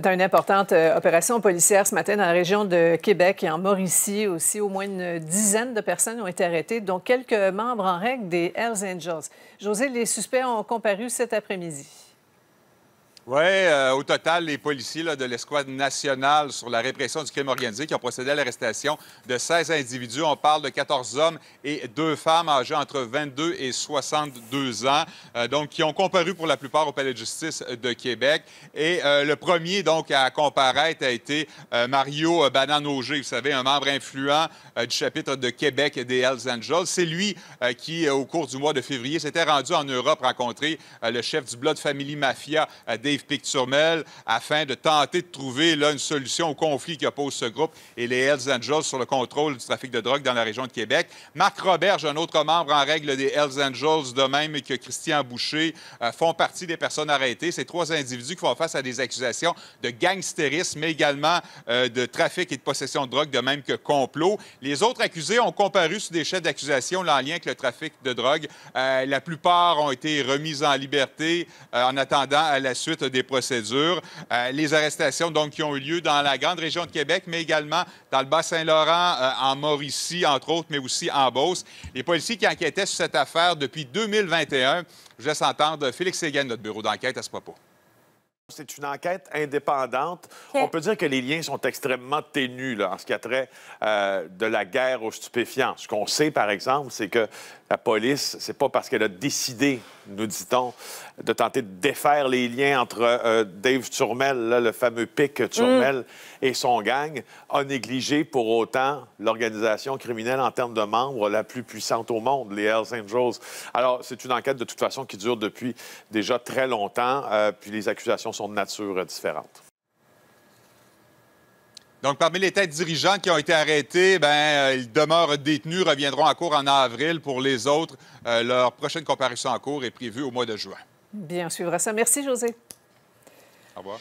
Dans une importante euh, opération policière ce matin dans la région de Québec et en Mauricie aussi, au moins une dizaine de personnes ont été arrêtées, dont quelques membres en règle des Hells Angels. José, les suspects ont comparu cet après-midi. Oui, euh, au total, les policiers de l'escouade nationale sur la répression du crime organisé qui ont procédé à l'arrestation de 16 individus. On parle de 14 hommes et deux femmes âgées entre 22 et 62 ans, euh, donc qui ont comparu pour la plupart au Palais de justice de Québec. Et euh, le premier, donc, à comparaître a été Mario banan vous savez, un membre influent du chapitre de Québec des Hells Angels. C'est lui qui, au cours du mois de février, s'était rendu en Europe rencontrer le chef du Blood Family Mafia des Yves Picturmel afin de tenter de trouver là, une solution au conflit qui oppose ce groupe et les Hells Angels sur le contrôle du trafic de drogue dans la région de Québec. Marc Robert, un autre membre en règle des Hells Angels, de même que Christian Boucher, euh, font partie des personnes arrêtées. Ces trois individus qui font face à des accusations de gangstérisme, mais également euh, de trafic et de possession de drogue, de même que complot. Les autres accusés ont comparu sous des chefs d'accusation en lien avec le trafic de drogue. Euh, la plupart ont été remis en liberté en attendant à la suite des procédures. Euh, les arrestations donc, qui ont eu lieu dans la grande région de Québec, mais également dans le Bas-Saint-Laurent, euh, en Mauricie, entre autres, mais aussi en Beauce. Les policiers qui enquêtaient sur cette affaire depuis 2021. Je laisse entendre Félix Séguin, notre bureau d'enquête, à ce propos. C'est une enquête indépendante. On peut dire que les liens sont extrêmement ténus en ce qui a trait euh, de la guerre aux stupéfiants. Ce qu'on sait, par exemple, c'est que la police, c'est pas parce qu'elle a décidé nous dit-on, de tenter de défaire les liens entre euh, Dave Turmel, le fameux pic Turmel, mm. et son gang, a négligé pour autant l'organisation criminelle en termes de membres la plus puissante au monde, les Hells Angels. Alors, c'est une enquête de toute façon qui dure depuis déjà très longtemps, euh, puis les accusations sont de nature différente. Donc, parmi les têtes dirigeantes qui ont été arrêtées, ben, euh, ils demeurent détenus, reviendront en cours en avril. Pour les autres, euh, leur prochaine comparution en cours est prévue au mois de juin. Bien, on suivra ça. Merci, José. Au revoir.